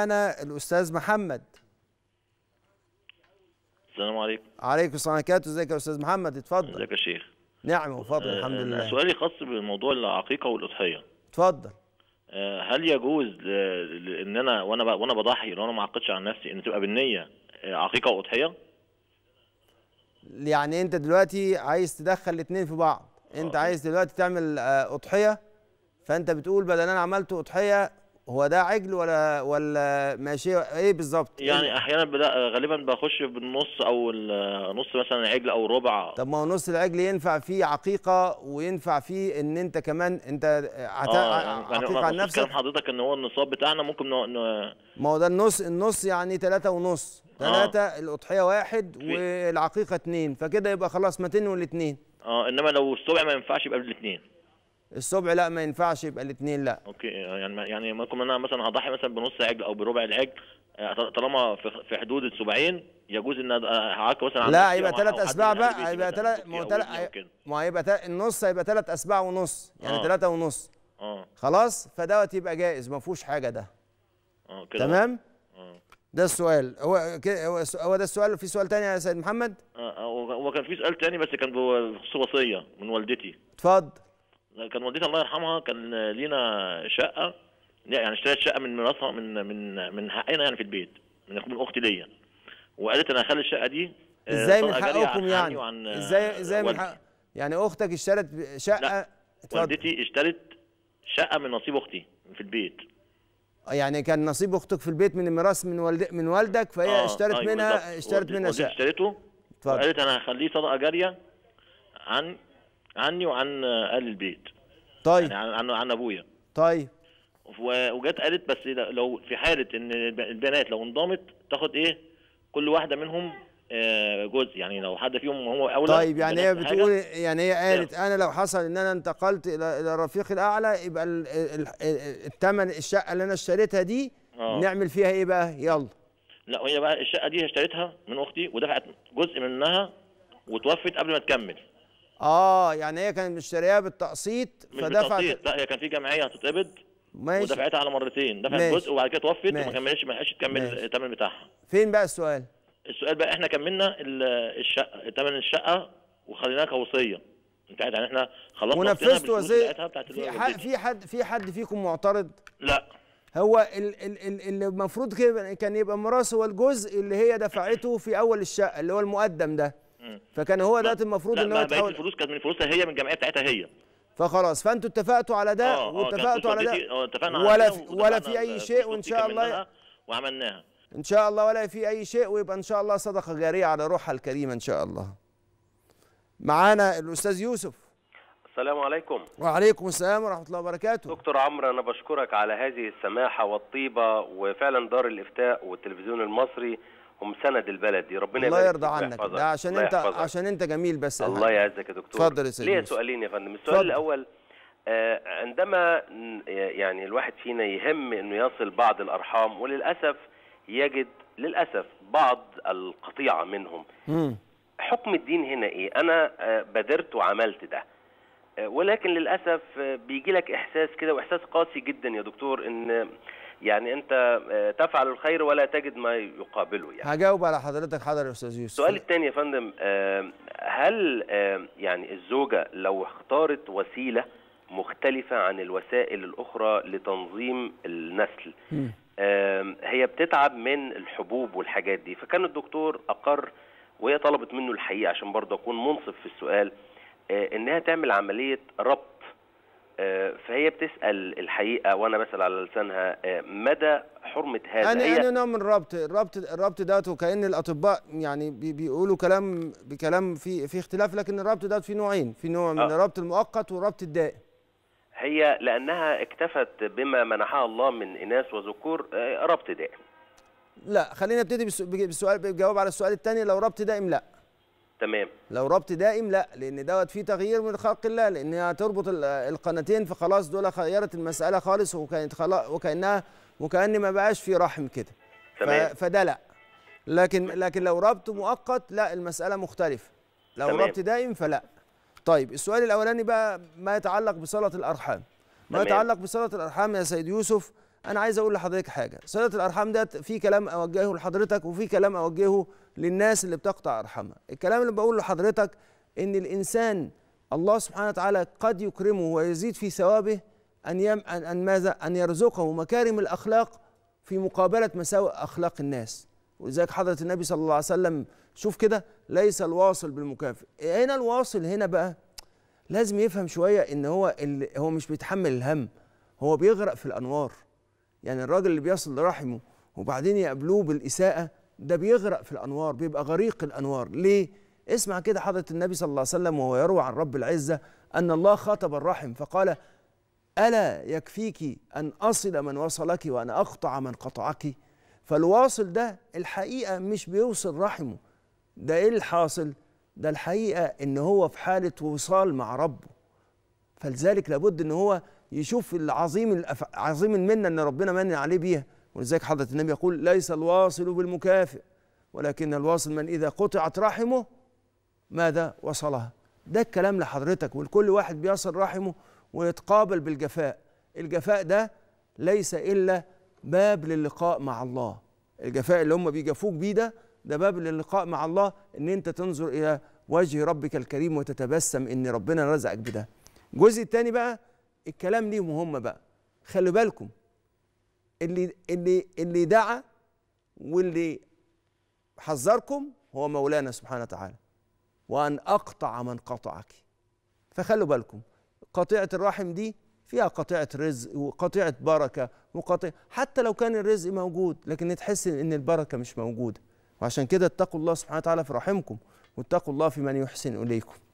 معنا الاستاذ محمد السلام عليكم عليكم السلام ورحمه الله ازيك يا استاذ محمد اتفضل ازيك يا شيخ نعم وفضل الحمد لله سؤالي خاص بموضوع العقيقه والاضحيه اتفضل آه هل يجوز ان انا وانا وانا بضحي لو انا ما عقدتش على نفسي ان تبقى بالنيه آه، عقيقه واضحيه يعني انت دلوقتي عايز تدخل الاثنين في بعض انت آه. عايز دلوقتي تعمل آه، اضحيه فانت بتقول بدل انا عملت اضحيه هو ده عجل ولا ولا ماشيه ايه بالظبط إيه يعني احيانا بدا غالبا بخش بالنص او نص مثلا عجل او ربع طب ما هو نص العجل ينفع فيه عقيقه وينفع فيه ان انت كمان انت عت... آه يعني عقيقه يعني عن نفسك كلام حضرتك ان هو النصاب بتاعنا ممكن ن... ن... ما هو ده النص النص يعني ثلاثة ونص ثلاثة آه. الأضحية واحد في... والعقيقة اثنين فكده يبقى خلاص متين والاثنين اه انما لو السبع ما ينفعش يبقى الاثنين الصبع لا ما ينفعش يبقى الاثنين لا اوكي يعني يعني ممكن انا مثلا هضحي مثلا بنص عجل او بربع العجل آه، طالما في حدود السبعين يجوز ان هعك آه، مثلا لا يبقى ثلاث اسباع بقى هيبقى ثلاث ما هو ما هيبقى النص هيبقى ثلاث اسباع ونص يعني ثلاثه آه. ونص اه خلاص فدوت يبقى جائز ما فيهوش حاجه ده اه كده تمام آه. ده السؤال هو هو ده السؤال في سؤال تاني يا سيد محمد اه هو كان في سؤال تاني بس كان بخصوص وصيه من والدتي اتفضل كان والدتي الله يرحمها كان لينا شقه يعني اشتريت شقه من ميراثها من من من حقنا يعني في البيت من من اختي ليا وقالت انا هخلي الشقه دي آه، ازاي من حقكم يعني ازاي ازاي من حق يعني اختك اشترت شقه لا. اتفضل. والدتي اشترت شقه من نصيب اختي في البيت يعني كان نصيب اختك في البيت من الميراث من والد من والدك فهي آه اشترت آه منها اشترت منها شقه اشتريته اتفضل وقالت انا هخليه صدقه جاريه عن عني وعن اهل البيت طيب يعني عن عن ابويا طيب وجت قالت بس لو في حاله ان البنات لو انضمت تاخد ايه كل واحده منهم آه، جزء يعني لو حد فيهم هو اولى طيب يعني هي بتقول يعني هي قالت انا لو حصل ان انا انتقلت الى الى الرفيق الاعلى يبقى الثمن الشقه اللي انا اشتريتها دي أوه. نعمل فيها ايه بقى يلا لا وهي بقى الشقه دي اشتريتها من اختي ودفعت جزء منها وتوفت قبل ما تكمل اه يعني هي كانت مشترياها بالتقسيط فدفعت لا هي كان في جمعيه هتتقبض ماشي ودفعتها على مرتين دفعت ماشي. جزء وبعد كده توفت وما كملتش ما لحقتش تكمل الثمن بتاعها فين بقى السؤال؟ السؤال بقى احنا كملنا الشقه ثمن الشقه وخليناها كوصيه انت يعني احنا خلصنا ونفذت وزي في حد في حد في حد فيكم معترض؟ لا هو اللي المفروض كان يبقى مراسه هو الجزء اللي هي دفعته في اول الشقه اللي هو المقدم ده فكان هو دلوقتي المفروض ان هو يتحول الفلوس كانت من فلوسها هي من الجمعيه بتاعتها هي فخلاص فانتوا اتفقتوا على ده آه، آه، واتفقتوا على ده آه، اتفقنا ولا في ولا في اي شيء وان شاء الله وعملناها ان شاء الله ولا في اي شيء ويبقى ان شاء الله صدقه جاريه على روحها الكريمه ان شاء الله معانا الاستاذ يوسف السلام عليكم وعليكم السلام ورحمه الله وبركاته دكتور عمرو انا بشكرك على هذه السماحه والطيبه وفعلا دار الافتاء والتلفزيون المصري ومسند البلد دي ربنا الله يرضى عنك ده عشان انت يحفظك. عشان انت جميل بس الله يعزك يا دكتور اتفضل يا سيدي ليه سؤالين يا فندم السؤال فضل. الاول آه عندما يعني الواحد فينا يهم انه يصل بعض الارحام وللاسف يجد للاسف بعض القطيعه منهم مم. حكم الدين هنا ايه انا آه بادرت وعملت ده آه ولكن للاسف آه، بيجي لك احساس كده واحساس قاسي جدا يا دكتور ان يعني انت آه، تفعل الخير ولا تجد ما يقابله يعني هجاوب على حضرتك حضر يا استاذ يوسف السؤال الثاني يا فندم هل يعني الزوجه لو اختارت وسيله مختلفه عن الوسائل الاخرى لتنظيم النسل هي بتتعب من الحبوب والحاجات دي فكان الدكتور اقر وهي طلبت منه الحقيقه عشان برضه اكون منصف في السؤال آه، انها تعمل عمليه ربط آه، فهي بتسال الحقيقه وانا بسال على لسانها آه، مدى حرمه هذا يعني يعني نوع من الربط الربط الربط دوت وكان الاطباء يعني بيقولوا كلام بكلام في في اختلاف لكن الربط دوت في نوعين في نوع من آه. الربط المؤقت والربط الدائم هي لانها اكتفت بما منحها الله من اناث وذكور آه، ربط دائم لا خلينا نبتدي بالسؤال بالجواب على السؤال الثاني لو ربط دائم لا تمام لو ربط دائم لا لان دوت فيه تغيير من خلق الله لان هتربط القناتين فخلاص دول غيرت المساله خالص وكانت خلاص وكانها وكان ما بقاش في رحم كده تمام فده لا لكن لكن لو ربط مؤقت لا المساله مختلفه لو ربط دائم فلا طيب السؤال الاولاني بقى ما يتعلق بصله الارحام ما يتعلق بصله الارحام يا سيد يوسف انا عايز اقول لحضرتك حاجه صله الارحام ده في كلام اوجهه لحضرتك وفي كلام اوجهه للناس اللي بتقطع ارحامها الكلام اللي بقوله لحضرتك ان الانسان الله سبحانه وتعالى قد يكرمه ويزيد في ثوابه ان يم ان, أن ماذا ان يرزقه مكارم الاخلاق في مقابله مساوئ اخلاق الناس ولذلك حضره النبي صلى الله عليه وسلم شوف كده ليس الواصل بالمكافئ هنا الواصل هنا بقى لازم يفهم شويه ان هو هو مش بيتحمل الهم هو بيغرق في الانوار يعني الراجل اللي بيصل لرحمه وبعدين يقابلوه بالإساءة ده بيغرق في الأنوار بيبقى غريق الأنوار ليه؟ اسمع كده حضرة النبي صلى الله عليه وسلم وهو يروى عن رب العزة أن الله خاطب الرحم فقال ألا يكفيك أن أصل من وصلك وأن أقطع من قطعك فالواصل ده الحقيقة مش بيوصل رحمه ده إيه الحاصل؟ ده الحقيقة إن هو في حالة وصال مع ربه فلذلك لابد إن هو يشوف العظيم عظيم المنه ان ربنا من عليه بيها ولذلك حضره النبي يقول ليس الواصل بالمكافئ ولكن الواصل من اذا قطعت رحمه ماذا وصلها ده الكلام لحضرتك ولكل واحد بيصل رحمه ويتقابل بالجفاء الجفاء ده ليس الا باب للقاء مع الله الجفاء اللي هم بيجفوك بيه ده ده باب للقاء مع الله ان انت تنظر الى وجه ربك الكريم وتتبسم ان ربنا رزقك بده الجزء الثاني بقى الكلام ليهم هم بقى خلوا بالكم اللي اللي اللي دعا واللي حذركم هو مولانا سبحانه وتعالى وأن أقطع من قطعك فخلوا بالكم قطيعة الرحم دي فيها قطيعة رزق وقطيعة بركة وقطيعة حتى لو كان الرزق موجود لكن تحس إن البركة مش موجودة وعشان كده اتقوا الله سبحانه وتعالى في رحمكم واتقوا الله في من يحسن إليكم